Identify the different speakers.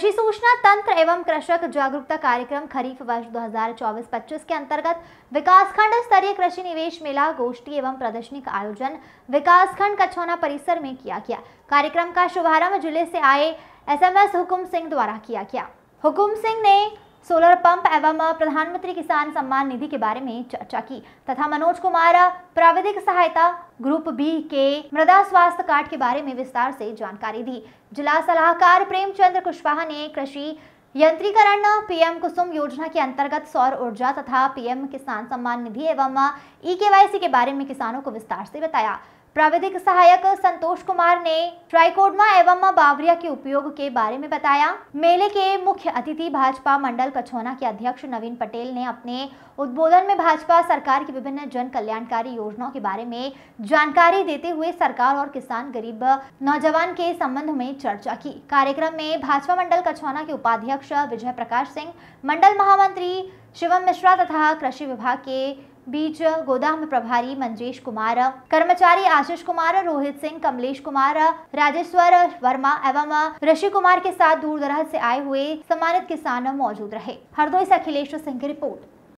Speaker 1: कृषि सूचना तंत्र एवं कृषक जागरूकता कार्यक्रम खरीफ वर्ष 2024-25 के अंतर्गत विकासखंड स्तरीय कृषि निवेश मेला गोष्ठी एवं प्रदर्शनी का आयोजन विकासखंड कछौना परिसर में किया गया कार्यक्रम का शुभारंभ जिले से आए एसएमएस हुकुम सिंह द्वारा किया गया हुकुम सिंह ने सोलर पंप एवं प्रधानमंत्री किसान सम्मान निधि के बारे में चर्चा की तथा मनोज कुमार प्राविधिक सहायता ग्रुप बी के मृदा स्वास्थ्य कार्ड के बारे में विस्तार से जानकारी दी जिला सलाहकार प्रेमचंद्र कुशवाहा ने कृषि यंत्रीकरण पीएम कुसुम योजना के अंतर्गत सौर ऊर्जा तथा पीएम किसान सम्मान निधि एवं ई के वाई सी के बारे में किसानों को विस्तार से बताया प्राविधिक सहायक संतोष कुमार ने ट्राइकोडमा एवं बावरिया के उपयोग के बारे में बताया मेले के मुख्य अतिथि भाजपा मंडल कछौना के अध्यक्ष नवीन पटेल ने अपने उद्बोधन में भाजपा सरकार की विभिन्न जन कल्याणकारी योजनाओं के बारे में जानकारी देते हुए सरकार और किसान गरीब नौजवान के संबंध में चर्चा की कार्यक्रम में भाजपा मंडल कछौना के उपाध्यक्ष विजय प्रकाश सिंह मंडल महामंत्री शिवम मिश्रा तथा कृषि विभाग के बीच गोदाम प्रभारी मंजेश कुमार कर्मचारी आशीष कुमार रोहित सिंह कमलेश कुमार राजेश्वर वर्मा एवं ऋषि कुमार के साथ दूर दराज से आए हुए सम्मानित किसान मौजूद रहे हरदोई से अखिलेश सिंह की रिपोर्ट